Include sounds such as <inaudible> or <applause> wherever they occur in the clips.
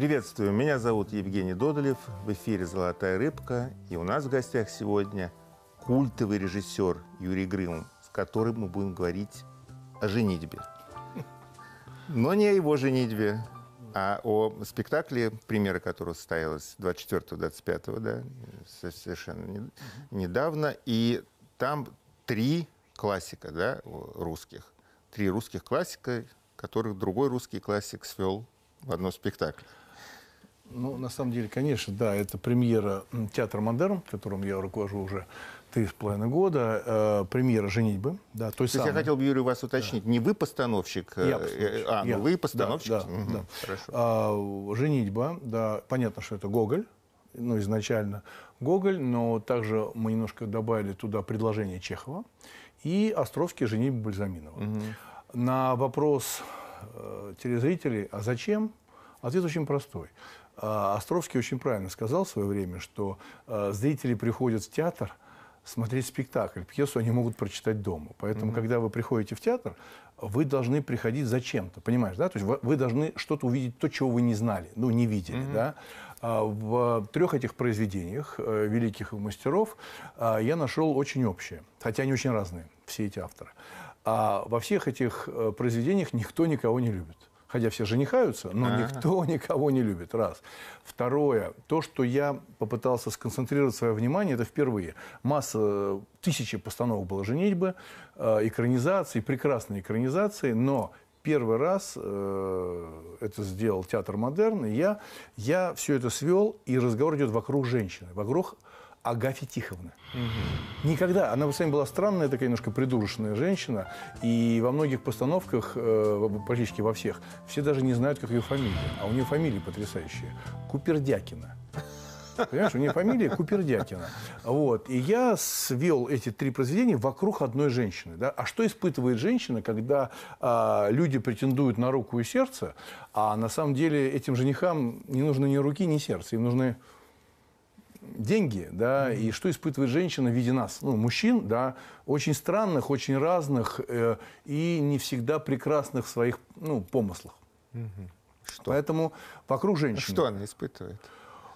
Приветствую, меня зовут Евгений Додолев, в эфире «Золотая рыбка», и у нас в гостях сегодня культовый режиссер Юрий Грым, с которым мы будем говорить о женитьбе. Но не о его женитьбе, а о спектакле, премьера которого состоялась 24-25, да, совершенно недавно, и там три классика, да, русских. Три русских классика, которых другой русский классик свел в одно спектакль. Ну, на самом деле, конечно, да, это премьера театра «Модерн», которым я руковожу уже три с половиной года, э, премьера «Женитьбы». Да, той То самой. есть я хотел бы, Юрий, вас уточнить. Да. Не вы постановщик? Э, я э, постановщик. А, ну, я. вы постановщик? Да, да, угу, да. Хорошо. А, «Женитьба», да, понятно, что это Гоголь, ну, изначально Гоголь, но также мы немножко добавили туда предложение Чехова и «Островский женитьба Бальзаминова». Угу. На вопрос э, телезрителей «А зачем?» ответ очень простой – а, Островский очень правильно сказал в свое время, что а, зрители приходят в театр смотреть спектакль. Пьесу они могут прочитать дома. Поэтому, mm-hmm. когда вы приходите в театр, вы должны приходить зачем-то, понимаешь, да? То есть вы, вы должны что-то увидеть, то, чего вы не знали, ну, не видели, mm-hmm. да? А, в трех этих произведениях э, великих мастеров я нашел очень общее, хотя они очень разные, все эти авторы. А во всех этих э, произведениях никто никого не любит хотя все женихаются, но А-а-а. никто <laughs> никого не любит, раз. Второе, то, что я попытался сконцентрировать свое внимание, это впервые. Масса, э, тысячи постановок было женитьбы, э, экранизации, прекрасные экранизации, но первый раз э, это сделал театр модерн, и я, я все это свел, и разговор идет вокруг женщины, вокруг Агафьи Тиховны. Угу. Никогда. Она с вами была странная, такая немножко придурочная женщина. И во многих постановках, э, практически во всех, все даже не знают, как ее фамилия. А у нее фамилия потрясающая. Купердякина. Понимаешь, у нее фамилия Купердякина. Вот. И я свел эти три произведения вокруг одной женщины. Да? А что испытывает женщина, когда а, люди претендуют на руку и сердце, а на самом деле этим женихам не нужны ни руки, ни сердца, им нужны деньги, да, mm-hmm. и что испытывает женщина в виде нас, ну, мужчин, да, очень странных, очень разных э, и не всегда прекрасных в своих, ну, помыслах. Mm-hmm. Что? Поэтому вокруг женщин. Что она испытывает?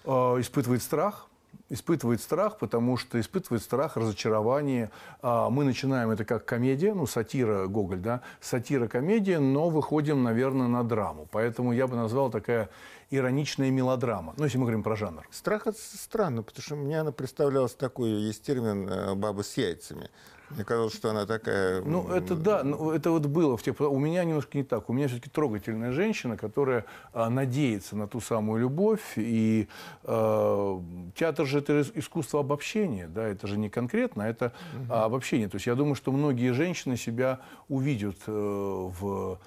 Э, испытывает страх, испытывает страх, потому что испытывает страх, разочарование. А, мы начинаем это как комедия, ну, сатира Гоголь, да, сатира-комедия, но выходим, наверное, на драму. Поэтому я бы назвал такая ироничная мелодрама, ну, если мы говорим про жанр. Страх – это странно, потому что мне она представлялась такой, есть термин э, «баба с яйцами». Мне казалось, что она такая... Ну, это да, ну, это вот было. В тех... У меня немножко не так. У меня все-таки трогательная женщина, которая а, надеется на ту самую любовь. И а, театр же это искусство обобщения, да, это же не конкретно, а это угу. обобщение. То есть я думаю, что многие женщины себя увидят э, в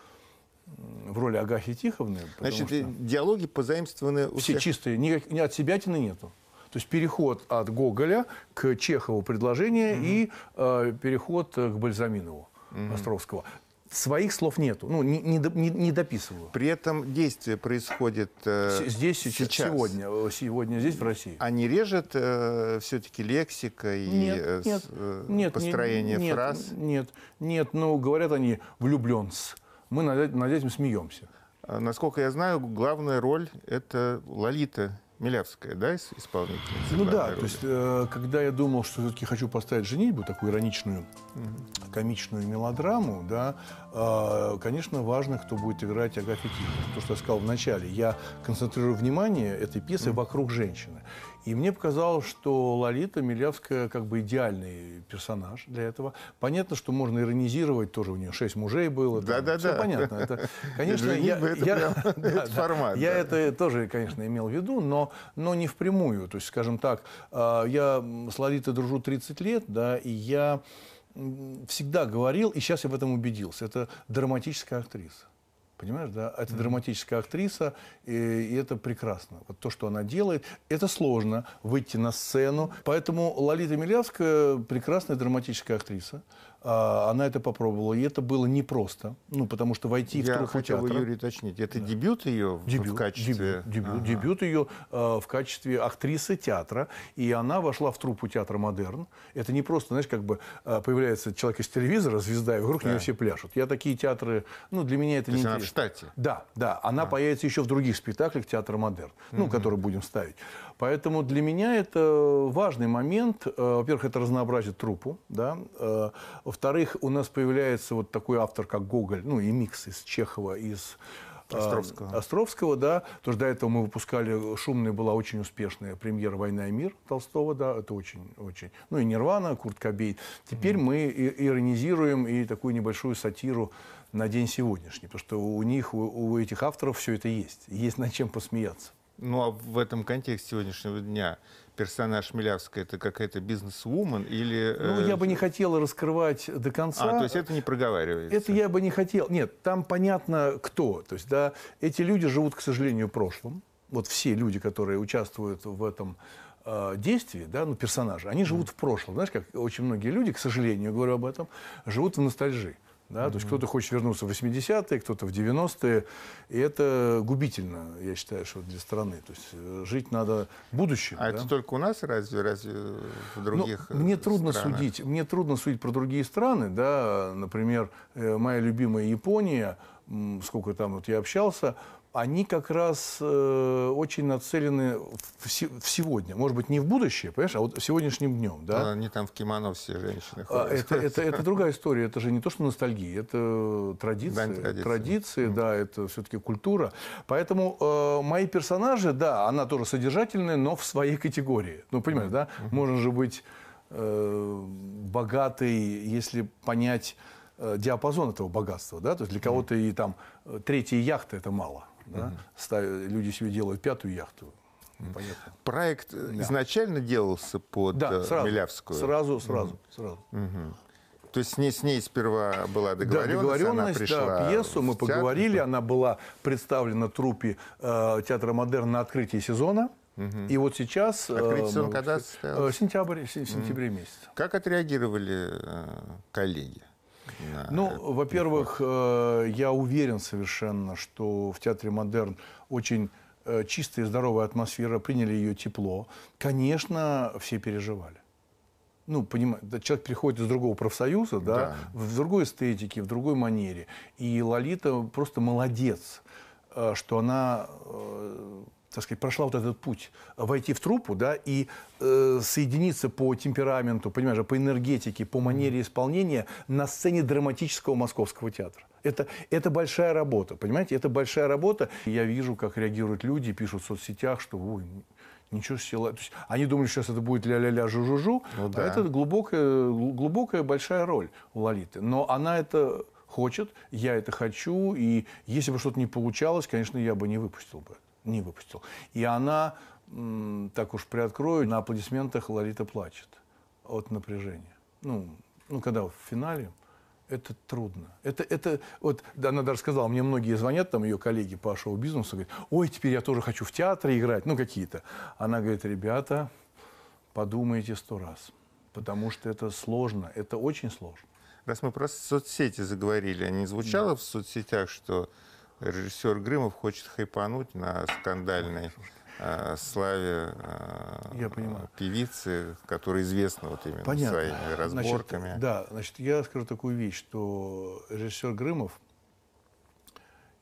в роли Агахи Тиховны. Значит, что... Э, диалоги позаимствованы... Все всех... чистые, никак... ни от себя тины нету. То есть переход от Гоголя к Чехову предложения угу. и э, переход э, к Бальзаминову угу. Островского. Своих слов нету, ну, не, не, не, дописываю. При этом действие происходит э, здесь сейчас. Сегодня, э, сегодня здесь, в России. А не режет э, все-таки лексика и нет, нет, э, нет, э, построение нет, фраз? Нет, нет, нет, ну, говорят они влюбленс. Мы над, над этим смеемся. Насколько я знаю, главная роль – это Лолита Милявская, да, исполнительница? Ну да, роли. то есть, э, когда я думал, что все-таки хочу поставить «Женитьбу», такую ироничную, mm комичную мелодраму, да, э, конечно, важно, кто будет играть Агафью Киевну. То, что я сказал вначале, я концентрирую внимание этой пьесы mm вокруг женщины. И мне показалось, что Лолита Милявская как бы идеальный персонаж для этого. Понятно, что можно иронизировать, тоже у нее шесть мужей было. Да, да да, все понятно. Это, конечно, я, это, я, прям, <laughs> да, это да, формат. Я да. это тоже, конечно, имел в виду, но, но не впрямую. То есть, скажем так, а, я с Лолитой дружу 30 лет, да, и я всегда говорил, и сейчас я в этом убедился, это драматическая актриса. Понимаешь, да? Это mm-hmm. драматическая актриса, и, и это прекрасно. Вот то, что она делает, это сложно выйти на сцену. Поэтому Лолита Милявская прекрасная драматическая актриса. А, она это попробовала, и это было непросто, ну, потому что войти Я в труппу хотел театра... Юрий, уточнить, это да. дебют ее дебют, в качестве... Дебют, дебют, ага. дебют ее э, а, в качестве актрисы театра, и она вошла в труппу театра «Модерн». Это не просто, знаешь, как бы а, появляется человек из телевизора, звезда, и вокруг да. нее все пляшут. Я такие театры... Ну, для меня это То не интересно. она в штате? Да, да. Она а. появится еще в других спектаклях театра «Модерн», ну, угу. которые будем ставить. Поэтому для меня это важный момент. Э, во-первых, это разнообразит труппу. Да? Э, во-вторых, у нас появляется вот такой автор, как Гоголь, ну и микс из Чехова, из э, Островского. Островского, да. Потому что до этого мы выпускали, шумная была очень успешная премьера «Война и мир» Толстого, да, это очень, очень. Ну и «Нирвана», Курт Кобейт. Теперь mm. -hmm. мы иронизируем и такую небольшую сатиру на день сегодняшний, потому что у них, у, у этих авторов все это есть. Есть над чем посмеяться. Ну а в этом контексте сегодняшнего дня персонаж Милявская это какая-то бизнес-вумен или... Ну, я э, бы не хотел раскрывать до конца. А, то есть это не проговаривается? Это я бы не хотел. Нет, там понятно кто. То есть, да, эти люди живут, к сожалению, прошлым Вот все люди, которые участвуют в этом э, действии, да, ну, персонажи, они живут mm. в прошлом. Знаешь, как очень многие люди, к сожалению, говорю об этом, живут в ностальжии. Да? Mm-hmm. То есть кто-то хочет вернуться в 80-е, кто-то в 90-е. И это губительно, я считаю, что для страны. То есть э, жить надо будущим. А да? это только у нас разве, разве в ну, других ну, мне трудно странах? судить. Мне трудно судить про другие страны. Да? Например, э, моя любимая Япония, сколько там вот я общался, они как раз э, очень нацелены в, в сегодня. Может быть, не в будущее, понимаешь, а вот сегодняшним днем. Да? Они там в кимоно все женщины а, ходят. А, это, это, это другая история. Это же не то, что ностальгия. Это традиции. Дань традиции, традиции mm. да, это все-таки культура. Поэтому э, мои персонажи, да, она тоже содержательная, но в своей категории. Ну, понимаешь, mm. да? Mm -hmm. Можно же быть э, богатый, если понять э, диапазон этого богатства, да, то есть для кого-то и там э, третья яхта это мало, да? Угу. Ставят, люди себе делают пятую яхту. Понятно. Проект э, да. изначально делался под да, э, сразу, Милявскую? сразу, сразу, угу. сразу. Угу. То есть с ней, с ней сперва была договоренность, да, договоренность она пришла да, пьесу мы театр, поговорили, она была представлена трупе э, Театра Модерн на открытии сезона. Угу. И вот сейчас... Э, Открытие сезона когда состоялось? Сентябрь, сентябрь угу. месяце. Как отреагировали э, коллеги? Ну, во-первых, э, я уверен совершенно, что в театре «Модерн» очень э, чистая и здоровая атмосфера, приняли ее тепло. Конечно, все переживали ну, понимаете, человек приходит из другого профсоюза, да, да, в другой эстетике, в другой манере. И Лолита просто молодец, э, что она так сказать, прошла вот этот путь войти в труппу, да, и э, соединиться по темпераменту, понимаешь, по энергетике, по манере исполнения на сцене драматического московского театра. Это, это большая работа, понимаете, это большая работа. Я вижу, как реагируют люди, пишут в соцсетях, что ой, Ничего себе. То есть, они думали, что сейчас это будет ля-ля-ля, жу-жу-жу. Ну, а да. А это глубокая, глубокая большая роль у Лолиты. Но она это хочет, я это хочу. И если бы что-то не получалось, конечно, я бы не выпустил бы это не выпустил. И она, так уж приоткрою, на аплодисментах Ларита плачет от напряжения. Ну, ну когда в финале, это трудно. Это, это, вот она даже сказала, мне многие звонят, там ее коллеги по шоу-бизнесу, говорят, ой, теперь я тоже хочу в театре играть, ну какие-то. Она говорит, ребята, подумайте сто раз, потому что это сложно, это очень сложно. Раз мы про соцсети заговорили, а не звучало да. в соцсетях, что режиссер Грымов хочет хайпануть на скандальной а, славе а, я понимаю. певицы, которая известна вот именно Понятно. своими разборками. Значит, да, значит, я скажу такую вещь, что режиссер Грымов,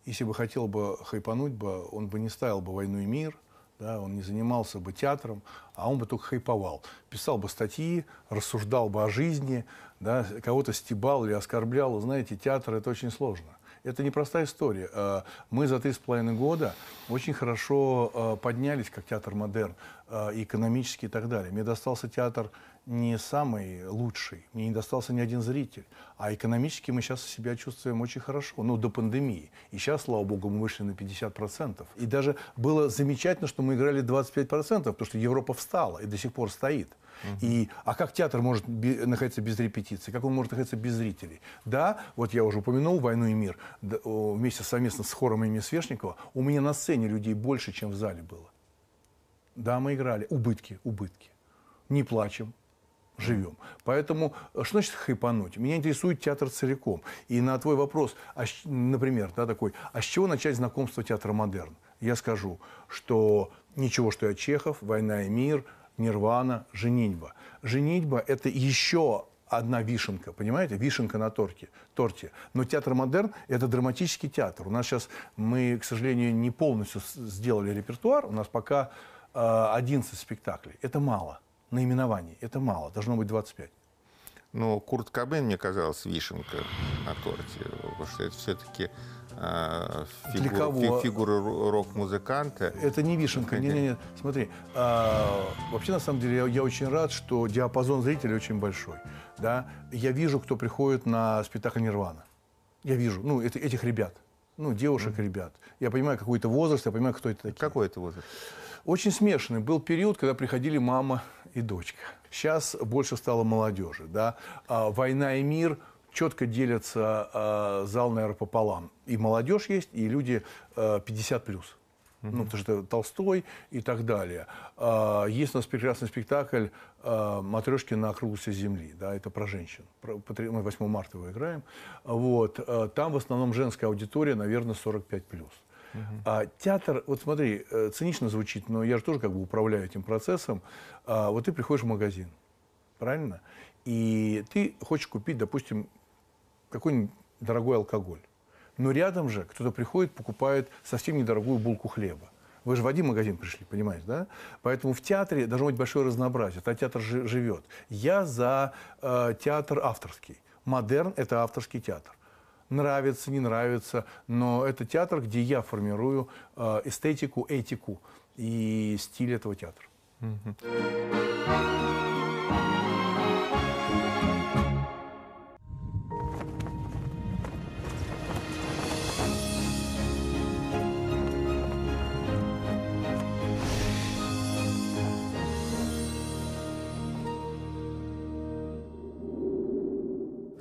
если бы хотел бы хайпануть бы, он бы не ставил бы «Войну и мир», да, он не занимался бы театром, а он бы только хайповал. Писал бы статьи, рассуждал бы о жизни, да, кого-то стебал или оскорблял. Знаете, театр – это очень сложно это непростая история. Э, мы за три с половиной года очень хорошо э, поднялись, как театр «Модерн», э, экономически и так далее. Мне достался театр не самый лучший, мне не достался ни один зритель. А экономически мы сейчас себя чувствуем очень хорошо, ну, до пандемии. И сейчас, слава богу, мы вышли на 50%. И даже было замечательно, что мы играли 25%, потому что Европа встала и до сих пор стоит. Uh-huh. И, а как театр может би- находиться без репетиции, Как он может находиться без зрителей? Да, вот я уже упомянул «Войну и мир» да, о, вместе совместно с хором имени Свешникова. У меня на сцене людей больше, чем в зале было. Да, мы играли. Убытки, убытки. Не плачем, живем. Поэтому, э, что значит хайпануть? Меня интересует театр целиком. И на твой вопрос, а, например, да, такой, а с чего начать знакомство театра модерн? Я скажу, что ничего, что я Чехов, «Война и мир», «Нирвана», «Женитьба». «Женитьба» — это еще одна вишенка, понимаете, вишенка на торте, торте. Но театр модерн – это драматический театр. У нас сейчас, мы, к сожалению, не полностью сделали репертуар, у нас пока э, 11 спектаклей. Это мало наименований. Это мало, должно быть 25. Ну, Курт Кобейн, мне казалось, вишенка на торте, потому что это все-таки э, а, фигура, фи, фигура рок-музыканта. Это не вишенка, не не не. Смотри, э, вообще, на самом деле, я, я очень рад, что диапазон зрителей очень большой. Да? Я вижу, кто приходит на спектакль «Нирвана». Я вижу, ну, это, этих ребят, ну, девушек-ребят. Mm -hmm. Я понимаю, какой это возраст, я понимаю, кто это такие. Какой это возраст? Очень смешанный был период, когда приходили мама и дочка. Сейчас больше стало молодежи. Да? А, Война и мир четко делятся а, зал, наверное, пополам. И молодежь есть, и люди 50 а, плюс. Ну, потому что Толстой и так далее. Есть у нас прекрасный спектакль «Матрешки на округлости земли». Да, это про женщин. Мы 8 марта его играем. Вот. Там в основном женская аудитория, наверное, 45+. плюс. А театр, вот смотри, э, цинично звучит, но я же тоже как бы управляю этим процессом. А, вот ты приходишь в магазин, правильно? И ты хочешь купить, допустим, какой-нибудь дорогой алкоголь. Но рядом же кто-то приходит, покупает совсем недорогую булку хлеба. Вы же в один магазин пришли, понимаете, да? Поэтому в театре должно быть большое разнообразие. Тогда театр живет. Я за э, театр авторский. Модерн – это авторский театр нравится, не нравится, но это театр, где я формирую э, эстетику, этику и стиль этого театра. Mm-hmm.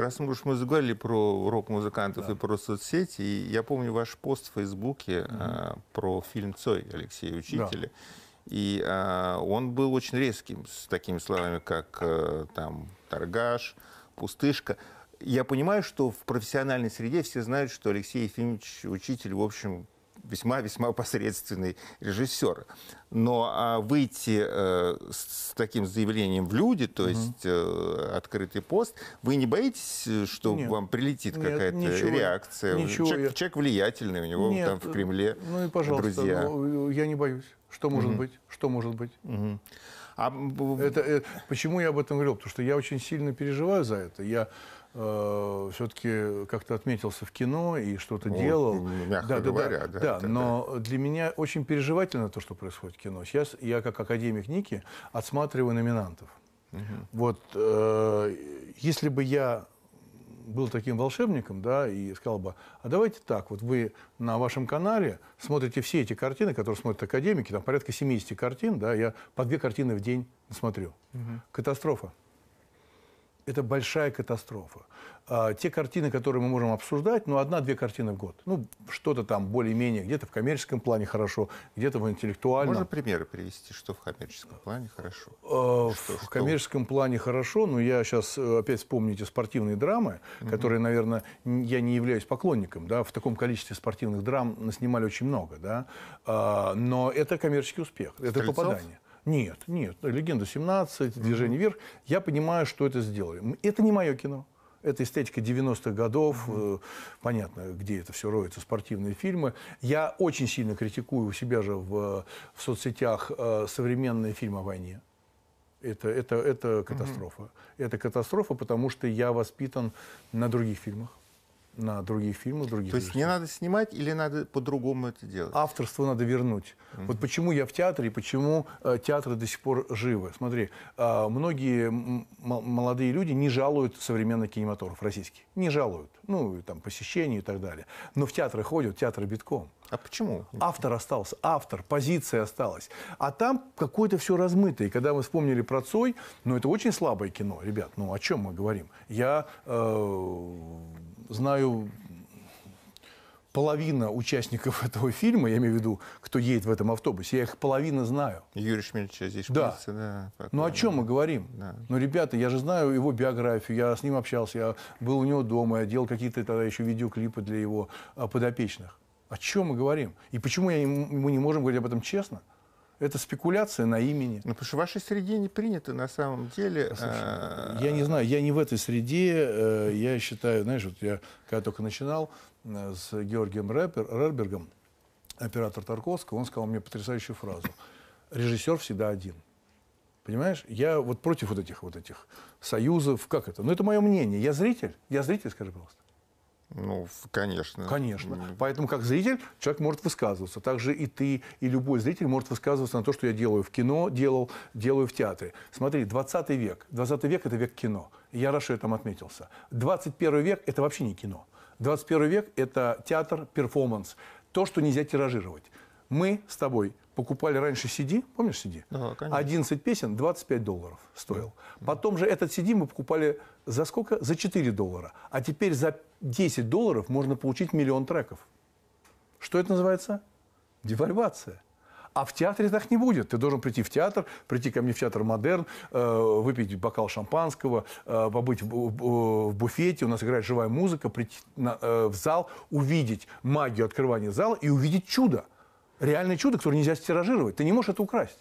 раз мы, уж мы заговорили про рок-музыкантов да. и про соцсети, и я помню ваш пост в Фейсбуке mm-hmm. а, про фильм «Цой» Алексея Учителя. Да. И а, он был очень резким, с такими словами, как а, там «торгаш», «пустышка». Я понимаю, что в профессиональной среде все знают, что Алексей Ефимович Учитель, в общем, весьма-весьма <laughs> посредственный режиссер. Но а выйти э, с, с таким заявлением в люди, то угу. есть э, открытый пост, вы не боитесь, э, что Нет. вам прилетит какая-то реакция? Ничего человек, я... человек влиятельный, у него Нет. там в Кремле э, ну и пожалуйста, друзья. Ну, э, я не боюсь. Что может угу. быть? Что может быть? Угу. А... Это, это, почему я об этом говорил? Потому что я очень сильно переживаю за это. Я э, все-таки как-то отметился в кино и что-то ну, делал. Мягко да, говоря, да. Да, да, да но да. для меня очень переживательно то, что происходит в кино. Сейчас я, как академик Ники, отсматриваю номинантов. Угу. Вот э, если бы я был таким волшебником, да, и сказал бы, а давайте так, вот вы на вашем канале смотрите все эти картины, которые смотрят академики, там порядка 70 картин, да, я по две картины в день смотрю. Угу. Катастрофа это большая катастрофа. А, те картины, которые мы можем обсуждать, ну, одна-две картины в год. Ну, что-то там более-менее, где-то в коммерческом плане хорошо, где-то в интеллектуальном. Можно примеры привести, что в коммерческом плане хорошо? А, что, в что? коммерческом плане хорошо, но я сейчас э, опять вспомню эти спортивные драмы, угу. которые, наверное, я не являюсь поклонником, да, в таком количестве спортивных драм снимали очень много, да, а, но это коммерческий успех, Стрельцов? это попадание. Нет, нет. «Легенда 17», «Движение вверх». Я понимаю, что это сделали. Это не мое кино. Это эстетика 90-х годов, mm-hmm. понятно, где это все роется, спортивные фильмы. Я очень сильно критикую у себя же в, в соцсетях э, современные фильмы о войне. Это, это, это катастрофа. Mm-hmm. Это катастрофа, потому что я воспитан на других фильмах на других фильмах, других. То есть не надо снимать или надо по-другому это делать? Авторство надо вернуть. mm Вот почему я в театре и почему э, театры до сих пор живы. Смотри, э, многие молодые люди не жалуют современный кинематограф российский, не жалуют, ну там посещение и так далее. Но в театры ходят, театры битком. А почему? Автор остался, автор, позиция осталась. А там какое-то все размытое. когда мы вспомнили про Цой, ну это очень слабое кино, ребят. Ну о чем мы говорим? Я э, знаю половина участников <laughs> этого фильма, я имею в виду, кто едет в этом автобусе, я их половина знаю. Юрий Шмельевич здесь да. Шпильце, да. Ну о чем мы говорим? Да. Ну, ребята, я же знаю его биографию, я с ним общался, я был у него дома, я делал какие-то тогда еще видеоклипы для его а, подопечных. О чем мы говорим? И почему я, мы не можем говорить об этом честно? Это спекуляция на имени. Ну, потому что в вашей среде не принято на самом деле. Слушай, а, Я не знаю, я не в этой среде. Э, я считаю, знаешь, вот я когда только начинал э, с Георгием Рэпер, Рербергом, оператор Тарковского, он сказал мне потрясающую фразу. Режиссер всегда один. Понимаешь, я вот против вот этих вот этих союзов, как это? Ну, это мое мнение. Я зритель, я зритель, скажи, пожалуйста. Ну, конечно. Конечно. Поэтому как зритель человек может высказываться. Также и ты, и любой зритель может высказываться на то, что я делаю в кино, делал, делаю в театре. Смотри, 20 век. 20 век – это век кино. Я рад, там отметился. 21 век – это вообще не кино. 21 век – это театр, перформанс. То, что нельзя тиражировать. Мы с тобой – покупали раньше CD, помнишь CD? Да, конечно. 11 песен 25 долларов стоил. Да. Потом же этот CD мы покупали за сколько? За 4 доллара. А теперь за 10 долларов можно получить миллион треков. Что это называется? Девальвация. А в театре так не будет. Ты должен прийти в театр, прийти ко мне в театр «Модерн», э, выпить бокал шампанского, э, побыть в буфете, у нас играет живая музыка, прийти э, в зал, увидеть магию открывания зала и увидеть чудо реальное чудо, которое нельзя стиражировать. Ты не можешь это украсть.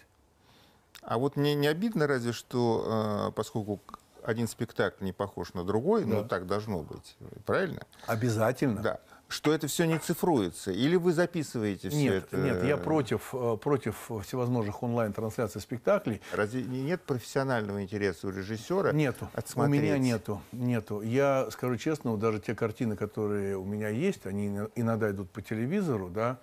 А вот мне не обидно, разве что, э, поскольку один спектакль не похож на другой, ну, да. ну так должно быть, правильно? Обязательно. Да. Что это все не цифруется? Или вы записываете все нет, это? Нет, я против, э, против всевозможных онлайн-трансляций спектаклей. Разве нет профессионального интереса у режиссера? Нету. Отсмотреть? У меня нету. Нету. Я скажу честно, даже те картины, которые у меня есть, они иногда идут по телевизору, да,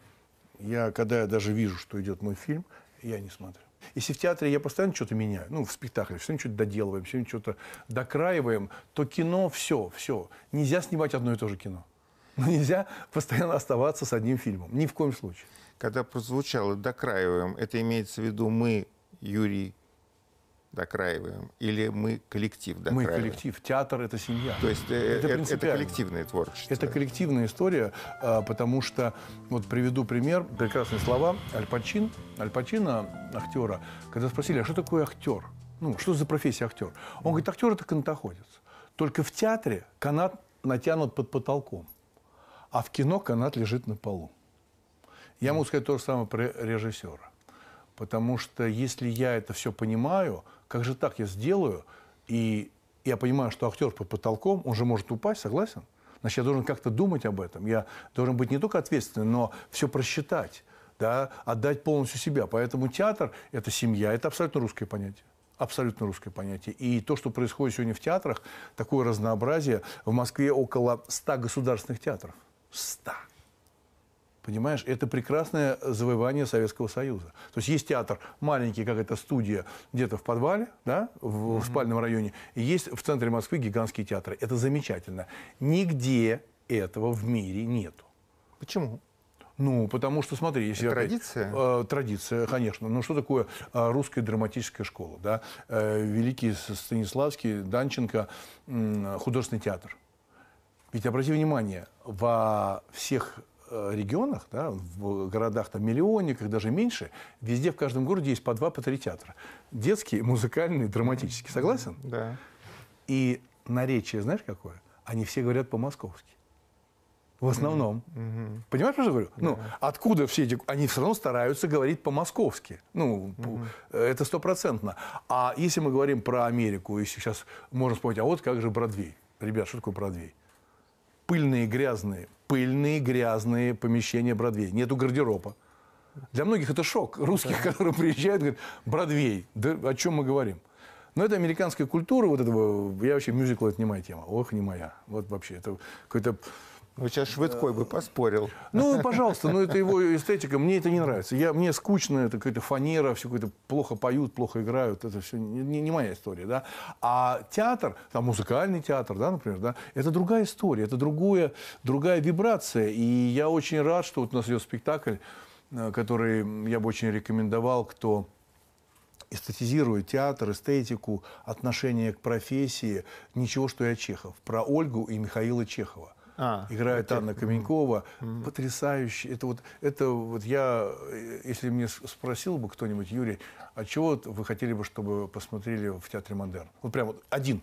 я, когда я даже вижу, что идет мой фильм, я не смотрю. Если в театре я постоянно что-то меняю, ну, в спектакле, все что-то доделываем, все что-то докраиваем, то кино все, все. Нельзя снимать одно и то же кино. нельзя постоянно оставаться с одним фильмом. Ни в коем случае. Когда прозвучало «докраиваем», это имеется в виду мы, Юрий докраиваем, или мы коллектив докраиваем. Мы коллектив. Театр — это семья. То есть э, это, это, это коллективное творчество. Это коллективная история, а, потому что, вот приведу пример, прекрасные слова, Аль Пачин, Аль Пачино, актера, когда спросили, а что такое актер? Ну, что за профессия актер? Он говорит, актер — это канатоходец. Только в театре канат натянут под потолком, а в кино канат лежит на полу. Я могу сказать то же самое про режиссера. Потому что если я это все понимаю, как же так я сделаю, и я понимаю, что актер под потолком, он же может упасть, согласен? Значит, я должен как-то думать об этом. Я должен быть не только ответственным, но все просчитать, да, отдать полностью себя. Поэтому театр – это семья, это абсолютно русское понятие абсолютно русское понятие. И то, что происходит сегодня в театрах, такое разнообразие. В Москве около 100 государственных театров. 100. Понимаешь, это прекрасное завоевание Советского Союза. То есть есть театр маленький, как эта студия, где-то в подвале, да, в, mm-hmm. в спальном районе, и есть в центре Москвы гигантские театры. Это замечательно. Нигде этого в мире нету. Почему? Ну, потому что, смотри, если... Это опять, традиция? Э, традиция, конечно. Но ну, что такое э, русская драматическая школа? Да? Э, великий Станиславский, Данченко, э, художественный театр. Ведь обрати внимание, во всех Э, регионах, да, в городах, там, миллионниках, даже меньше, везде, в каждом городе есть по два, по три театра. Детский, музыкальный, драматический. Согласен? Да. И наречие, знаешь, какое? Они все говорят по-московски. В основном. Mm-hmm. Понимаешь, что я говорю? Yeah. Ну, откуда все эти... Они все равно стараются говорить по-московски. Ну, mm-hmm. это стопроцентно. А если мы говорим про Америку, и сейчас можно вспомнить, а вот как же Бродвей. Ребят, что такое Бродвей? Пыльные, грязные, пыльные, грязные помещения Бродвея Нету гардероба. Для многих это шок. Русских, да. которые приезжают, говорят, Бродвей, да о чем мы говорим? Но это американская культура вот этого, я вообще мюзикл, это не моя тема, ох, не моя. Вот вообще, это какой-то вы сейчас швыдкой бы поспорил. Ну, пожалуйста, но ну, это его эстетика. Мне это не нравится. Я, мне скучно, это какая-то фанера, все какое-то плохо поют, плохо играют. Это все не, не моя история, да. А театр, там музыкальный театр, да, например, да, это другая история, это другое, другая вибрация. И я очень рад, что вот у нас идет спектакль, э, который я бы очень рекомендовал, кто эстетизирует театр, эстетику, отношение к профессии, ничего, что я Чехов, про Ольгу и Михаила Чехова – а, играет это... Анна Каменькова. Mm-hmm. Потрясающе. Это вот, это вот я, э, если мне спросил бы кто-нибудь, Юрий, а чего вы хотели бы, чтобы посмотрели в Театре Модерн? Вот прям вот один.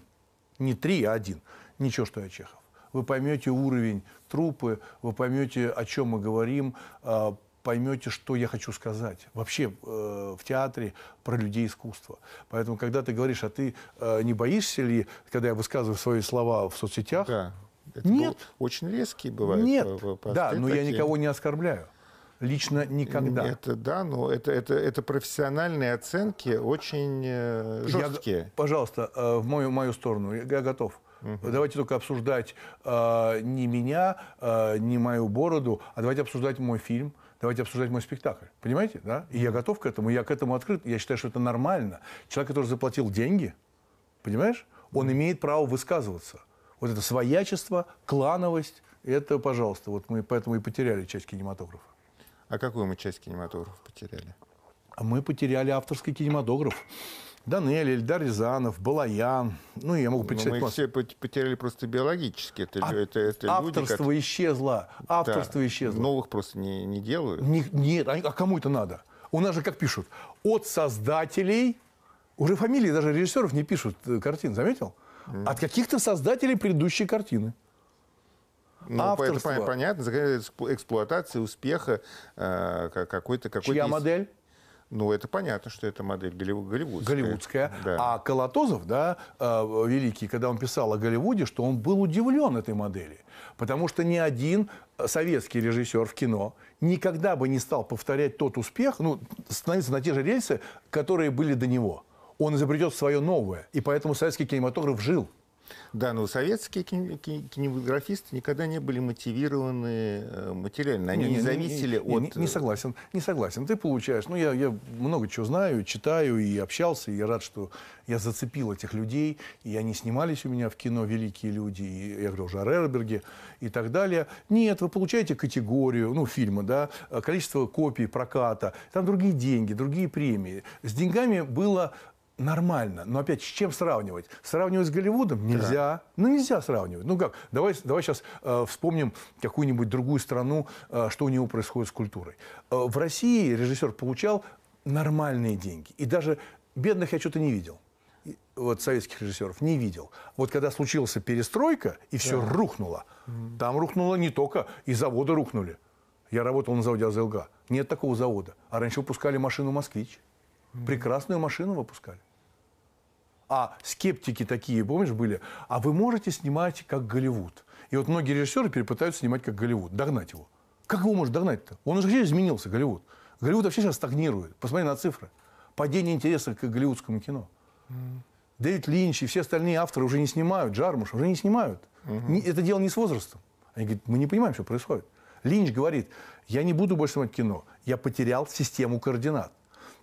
Не три, а один. Ничего, что я Чехов. Вы поймете уровень трупы, вы поймете, о чем мы говорим, а поймете, что я хочу сказать. Вообще э, в театре про людей искусства. Поэтому, когда ты говоришь, а ты э, не боишься ли, когда я высказываю свои слова в соцсетях, да. Это Нет. Очень резкие бывают. Нет, по, э, по да, но такие. я никого не оскорбляю. Лично никогда. Это да, но это, это, это профессиональные оценки очень э, жесткие. Я, пожалуйста, э, в мою, мою сторону, я, я готов. Угу. Давайте только обсуждать э, не меня, э, не мою бороду, а давайте обсуждать мой фильм, давайте обсуждать мой спектакль. Понимаете, да? И я готов к этому, я к этому открыт, я считаю, что это нормально. Человек, который заплатил деньги, понимаешь, он имеет право высказываться вот это своячество, клановость, это, пожалуйста, вот мы поэтому и потеряли часть кинематографа. А какую мы часть кинематографа потеряли? А Мы потеряли авторский кинематограф. Данель, Эльдар Рязанов, Балаян. Ну, я могу ну, перечислять. Мы их все потеряли просто биологически. Это, а, это, это авторство люди, как... исчезло. Авторство да, исчезло. Новых просто не, не делают. Не, нет, а кому это надо? У нас же как пишут? От создателей... Уже фамилии даже режиссеров не пишут э, картин, заметил? от каких-то создателей предыдущей картины. Ну, Авторство. это понятно, эксплуатация успеха э, какой-то... Какой Чья модель? Ну, это понятно, что это модель голливудская. Голливудская. Да. А Колотозов, да, э, великий, когда он писал о Голливуде, что он был удивлен этой модели. Потому что ни один советский режиссер в кино никогда бы не стал повторять тот успех, ну, становиться на те же рельсы, которые были до него он изобретет свое новое. И поэтому советский кинематограф жил. Да, но советские кинематографисты никогда не были мотивированы э, материально. Они не, не зависели не, не, от... Не, не э, согласен, не согласен. Ты получаешь... Ну, я, я много чего знаю, читаю и общался, и я рад, что я зацепил этих людей, и они снимались у меня в кино «Великие люди», и я говорил уже о Рерберге и так далее. Нет, вы получаете категорию, ну, фильма, да, э, количество копий, проката, там другие деньги, другие премии. С деньгами было нормально. Но опять, с чем сравнивать? Сравнивать с Голливудом нельзя. Да. Ну, нельзя сравнивать. Ну как, давай, давай сейчас э, вспомним какую-нибудь другую страну, э, что у него происходит с культурой. Э, в России режиссер получал нормальные деньги. И даже бедных я что-то не видел. Вот советских режиссеров не видел. Вот когда случилась перестройка, и все да. рухнуло. Там рухнуло не только, и заводы рухнули. Я работал на заводе АЗЛГ. Нет такого завода. А раньше выпускали машину москвич Прекрасную машину выпускали а скептики такие, помнишь, были, а вы можете снимать как Голливуд. И вот многие режиссеры перепытаются снимать как Голливуд, догнать его. Как его можно догнать-то? Он уже вообще изменился, Голливуд. Голливуд вообще сейчас стагнирует. Посмотри на цифры. Падение интереса к голливудскому кино. Mm. Дэвид Линч и все остальные авторы уже не снимают, Джармуш уже не снимают. Mm-hmm. Не, это дело не с возрастом. Они говорят, мы не понимаем, что происходит. Линч говорит, я не буду больше снимать кино, я потерял систему координат.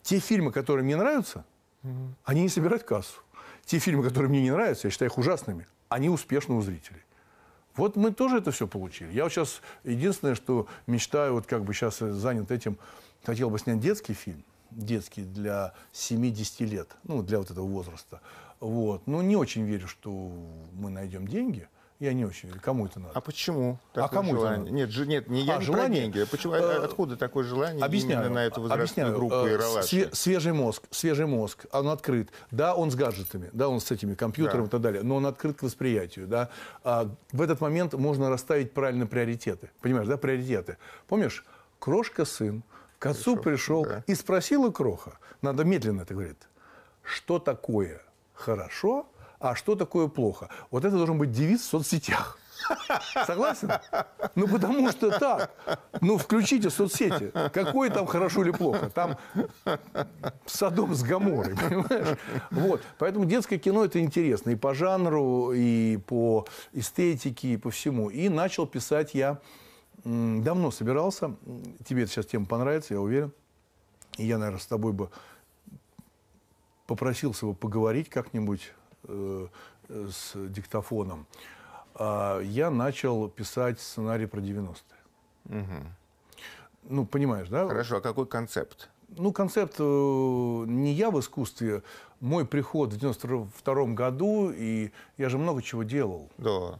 Те фильмы, которые мне нравятся, mm-hmm. они не собирают кассу те фильмы, которые мне не нравятся, я считаю их ужасными, они успешны у зрителей. Вот мы тоже это все получили. Я вот сейчас единственное, что мечтаю, вот как бы сейчас занят этим, хотел бы снять детский фильм, детский для 70 лет, ну, для вот этого возраста. Вот. Но не очень верю, что мы найдем деньги – я не очень верю. Кому это надо? А почему? а кому желание? это надо? Нет, же, нет, не я а, не желание? про деньги. А почему, а, откуда такое желание объясняю, на эту возрастную объясняю. группу э, Ералаши? Свежий мозг, свежий мозг, он открыт. Да, он с гаджетами, да, он с этими компьютерами да. и так далее, но он открыт к восприятию, да. А в этот момент можно расставить правильно приоритеты. Понимаешь, да, приоритеты. Помнишь, крошка-сын к отцу пришел, пришел да. и спросил у кроха, надо медленно это говорить. что такое хорошо – а что такое плохо. Вот это должен быть девиз в соцсетях. <laughs> Согласен? Ну, потому что так. Ну, включите соцсети. Какое там хорошо или плохо? Там Садом с Гаморой, <laughs> понимаешь? Вот. Поэтому детское кино – это интересно и по жанру, и по эстетике, и по всему. И начал писать я давно собирался. Тебе это сейчас тема понравится, я уверен. И я, наверное, с тобой бы попросился бы поговорить как-нибудь Э, с диктофоном, а я начал писать сценарий про 90-е. Угу. Ну, понимаешь, да? Хорошо, а какой концепт? Ну, концепт э, не я в искусстве. Мой приход в 92 году, и я же много чего делал. Да.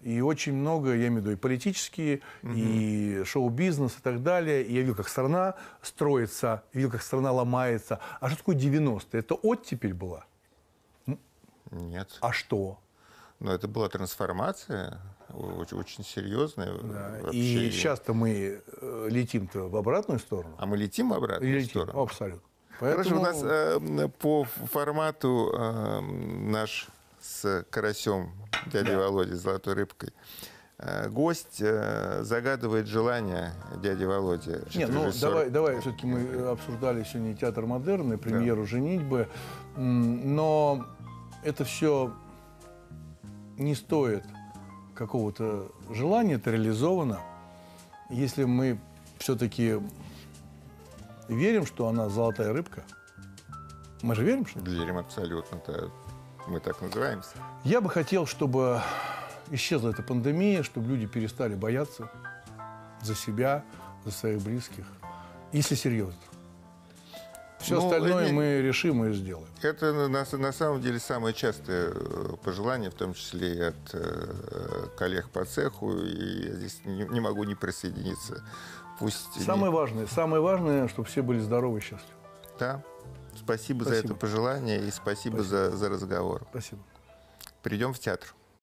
И очень много, я имею в виду, и политические, угу. и шоу-бизнес, и так далее. И я видел, как страна строится, видел, как страна ломается. А что такое 90-е? Это оттепель была. Нет. А что? Но ну, это была трансформация очень, очень серьезная. Да. И сейчас-то мы э, летим-то в обратную сторону. А мы летим в обратную летим. сторону? Абсолютно. Поэтому... Хорошо, у нас э, по формату э, наш с Карасем, дядей да. Володей, Золотой Рыбкой, э, гость э, загадывает желание дяди Володи. Не, ну давай, давай, все-таки мы обсуждали сегодня театр Модерн и премьеру да. «Женитьбы», но это все не стоит какого-то желания, это реализовано. Если мы все-таки верим, что она золотая рыбка, мы же верим, что Верим абсолютно, да. Мы так называемся. Я бы хотел, чтобы исчезла эта пандемия, чтобы люди перестали бояться за себя, за своих близких. Если серьезно. Все ну, остальное мы решим и сделаем. Это на, на самом деле самое частое э, пожелание, в том числе и от э, коллег по цеху. И я здесь не, не могу не присоединиться. Пусть самое не... важное, самое важное, чтобы все были здоровы и счастливы. Да. Спасибо, спасибо. за это пожелание и спасибо, спасибо. За, за разговор. Спасибо. Придем в театр.